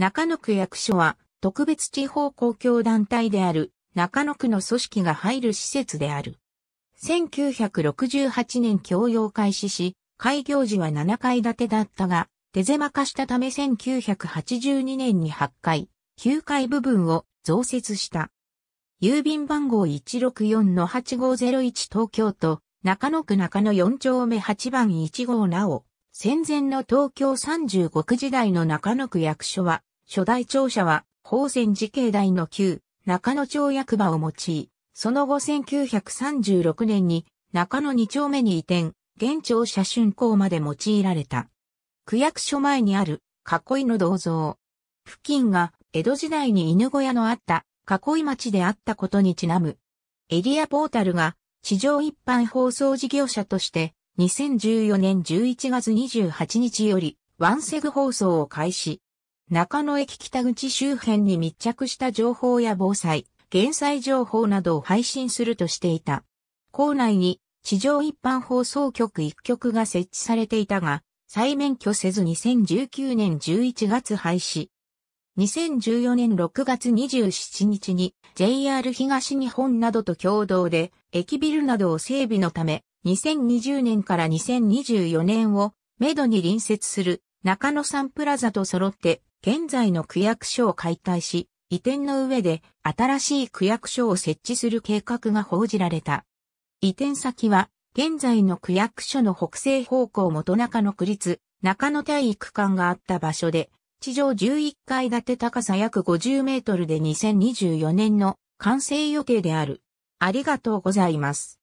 中野区役所は特別地方公共団体である中野区の組織が入る施設である。1968年共用開始し、開業時は7階建てだったが、手狭化したため1982年に8階、9階部分を増設した。郵便番号164-8501東京都、中野区中野4丁目8番1号なお、戦前の東京35区時代の中野区役所は、初代庁舎は、宝泉寺境内の旧、中野町役場を用い、その後1936年に、中野2丁目に移転、現庁舎竣校まで用いられた。区役所前にある、囲いの銅像。付近が、江戸時代に犬小屋のあった、囲い町であったことにちなむ。エリアポータルが、地上一般放送事業者として、2014年11月28日より、ワンセグ放送を開始。中野駅北口周辺に密着した情報や防災、減災情報などを配信するとしていた。校内に地上一般放送局一局が設置されていたが、再免許せず2019年11月廃止。2014年6月27日に JR 東日本などと共同で駅ビルなどを整備のため2020年から2024年をめどに隣接する中野サンプラザと揃って現在の区役所を解体し、移転の上で新しい区役所を設置する計画が報じられた。移転先は、現在の区役所の北西方向元中の区立中野体育館があった場所で、地上11階建て高さ約50メートルで2024年の完成予定である。ありがとうございます。